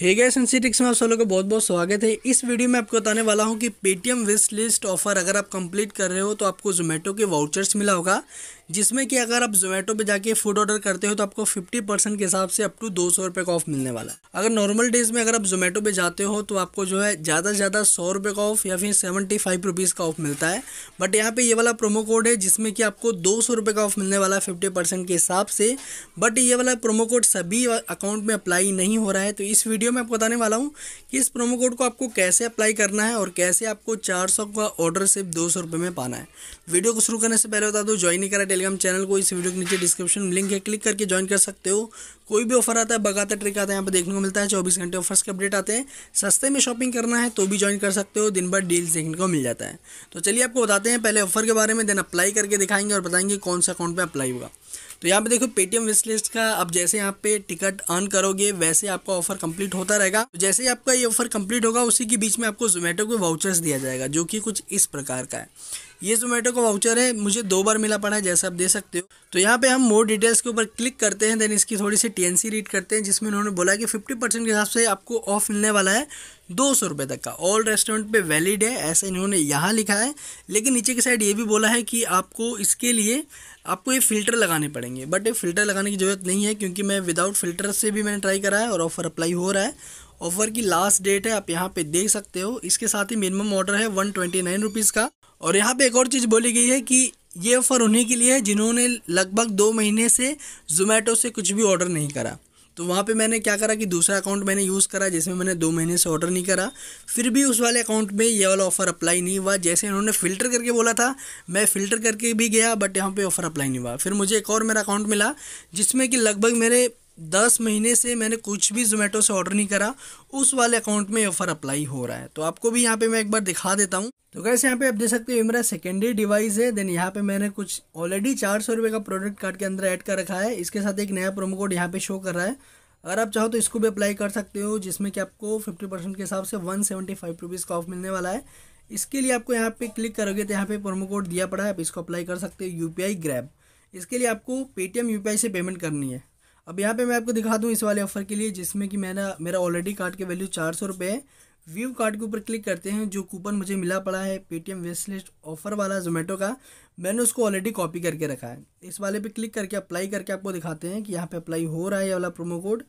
हे guys एन सी टिक्स में आप सब लोग का बहुत बहुत स्वागत है इस वीडियो में आपको बताने वाला हूं कि पेटीएम विश लिस्ट ऑफर अगर आप कंप्लीट कर रहे हो तो आपको जोमेटो के वाउचर्स मिला होगा जिसमें कि अगर आप जोमेटो पे जाके फूड ऑर्डर करते हो तो आपको 50 परसेंट के हिसाब से अप टू दो सौ रुपये का ऑफ मिलने वाला है अगर नॉर्मल डेज में अगर आप जोमेटो पे जाते हो तो आपको जो है ज़्यादा से ज़्यादा सौ का ऑफ या फिर सेवेंटी फाइव रुपीज़ का ऑफ मिलता है बट यहाँ पे ये वाला प्रोमो कोड है जिसमें कि आपको दो सौ रुपये का ऑफ मिलने वाला है फिफ्टी परसेंट के हिसाब से बट ये वाला प्रोमो कोड सभी अकाउंट में अप्लाई नहीं हो रहा है तो इस वीडियो वीडियो में आपको बताने वाला हूँ कि इस प्रोमो कोड को आपको कैसे अप्लाई करना है और कैसे आपको चार सौ का ऑर्डर सिर्फ दो सौ रुपये में पाना है वीडियो को शुरू करने से पहले बता दो ज्वाइन नहीं करा टेलीग्राम चैनल को इस वीडियो के नीचे डिस्क्रिप्शन लिंक है क्लिक करके ज्वाइन कर सकते हो कोई भी ऑफर आता है बगाता ट्रिक आता है यहाँ पर देखने को मिलता है चौबीस घंटे ऑफर्स के अपडेट आते हैं सस्ते में शॉपिंग करना है तो भी ज्वाइन कर सकते हो दिन भर डील्स देखने को मिल जाता है तो चलिए आपको बताते हैं पहले ऑफर के बारे में देन अप्लाई करके दिखाएंगे और बताएंगे कौन सा अकाउंट पर अप्लाई होगा तो यहाँ पे देखो पेटीएम विश का अब जैसे यहाँ पे टिकट अर्न करोगे वैसे आपका ऑफर कंप्लीट होता रहेगा तो जैसे ही आपका ये ऑफर कंप्लीट होगा उसी के बीच में आपको जोमेटो के वाउचर्स दिया जाएगा जो कि कुछ इस प्रकार का है ये जोमेटो का वाउचर है मुझे दो बार मिला पड़ा है जैसा आप दे सकते हो तो यहाँ पे हम मोर डिटेल्स के ऊपर क्लिक करते हैं देन इसकी थोड़ी सी टीएनसी रीड करते हैं जिसमें उन्होंने बोला कि फिफ्टी परसेंट के हिसाब से आपको ऑफ मिलने वाला है दो सौ रुपये तक का ऑल रेस्टोरेंट पे वैलिड है ऐसे इन्होंने यहाँ लिखा है लेकिन नीचे की साइड ये भी बोला है कि आपको इसके लिए आपको ये फ़िल्टर लगाने पड़ेंगे बट ये फ़िल्टर लगाने की ज़रूरत नहीं है क्योंकि मैं विदाउट फ़िल्टर से भी मैंने ट्राई करा है और ऑफ़र अप्लाई हो रहा है ऑफ़र की लास्ट डेट है आप यहाँ पे देख सकते हो इसके साथ ही मिनिमम ऑर्डर है वन ट्वेंटी नाइन रुपीज़ का और यहाँ पे एक और चीज़ बोली गई है कि ये ऑफ़र उन्हीं के लिए है जिन्होंने लगभग दो महीने से जोमेटो से कुछ भी ऑर्डर नहीं करा तो वहाँ पे मैंने क्या करा कि दूसरा अकाउंट मैंने यूज़ करा जिसमें मैंने दो महीने से ऑर्डर नहीं करा फिर भी उस वाले अकाउंट में ये वाला ऑफ़र अप्लाई नहीं हुआ जैसे इन्होंने फ़िल्टर करके बोला था मैं फ़िल्टर करके भी गया बट यहाँ पे ऑफ़र अप्लाई नहीं हुआ फिर मुझे एक और मेरा अकाउंट मिला जिसमें कि लगभग मेरे दस महीने से मैंने कुछ भी जोमेटो से ऑर्डर नहीं करा उस वाले अकाउंट में ऑफर अप्लाई हो रहा है तो आपको भी यहाँ पे मैं एक बार दिखा देता हूँ तो कैसे यहाँ पे आप देख सकते हो ये मेरा सेकेंडरी डिवाइस है देन यहाँ पे मैंने कुछ ऑलरेडी चार सौ रुपये का प्रोडक्ट कार्ड के अंदर ऐड कर रखा है इसके साथ एक नया प्रोमो कोड यहाँ पे शो कर रहा है अगर आप चाहो तो इसको भी अप्लाई कर सकते हो जिसमें कि आपको फिफ्टी परसेंट के हिसाब से वन सेवेंटी फाइव रुपीज़ का ऑफ मिलने वाला है इसके लिए आपको यहाँ पे क्लिक करोगे तो यहाँ पे प्रोमो कोड दिया पड़ा है आप इसको अप्लाई कर सकते हो यू पी आई ग्रैब इसके लिए आपको पेटीएम यू पी आई से पेमेंट करनी है अब यहाँ पे मैं आपको दिखा दूँ इस वाले ऑफर के लिए जिसमें कि मैंने मेरा ऑलरेडी कार्ड के वैल्यू चार सौ रुपये है व्यू कार्ड के ऊपर क्लिक करते हैं जो कूपन मुझे मिला पड़ा है पेटीएम वेस्टलिस्ट ऑफर वाला जोमेटो का मैंने उसको ऑलरेडी कॉपी करके रखा है इस वाले पे क्लिक करके अप्लाई करके आपको दिखाते हैं कि यहाँ पर अप्लाई हो रहा है ये वाला प्रोमो कोड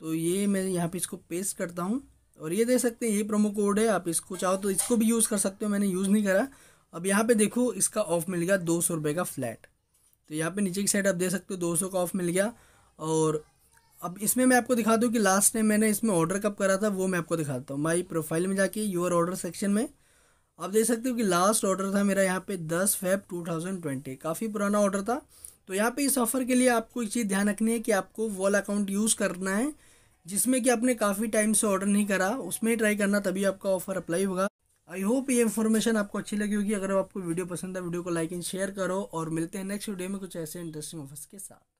तो ये मैं यहाँ पे इसको पेस्ट करता हूँ और ये देख सकते हैं ये प्रोमो कोड है आप इसको चाहो तो इसको भी यूज़ कर सकते हो मैंने यूज़ नहीं करा अब यहाँ पर देखो इसका ऑफ मिल गया दो का फ्लैट तो यहाँ पर नीचे की साइड आप दे सकते हो दो का ऑफ मिल गया और अब इसमें मैं आपको दिखा दूँ कि लास्ट टाइम मैंने इसमें ऑर्डर कब करा था वो मैं आपको दिखाता हूँ माई प्रोफाइल में जाके यूर ऑर्डर सेक्शन में आप देख सकते हो कि लास्ट ऑर्डर था मेरा यहाँ पे दस फेब टू थाउजेंड ट्वेंटी काफ़ी पुराना ऑर्डर था तो यहाँ पे इस ऑफ़र के लिए आपको एक चीज़ ध्यान रखनी है कि आपको वॉल अकाउंट यूज़ करना है जिसमें कि आपने काफ़ी टाइम से ऑर्डर नहीं करा उसमें ट्राई करना तभी आपका ऑफ़र अप्लाई होगा आई होप ये इन्फॉर्मेशन आपको अच्छी लगी होगी अगर आपको वीडियो पसंद है वीडियो को लाइक एंड शेयर करो और मिलते हैं नेक्स्ट वीडियो में कुछ ऐसे इंटरेस्टिंग ऑफर्स के साथ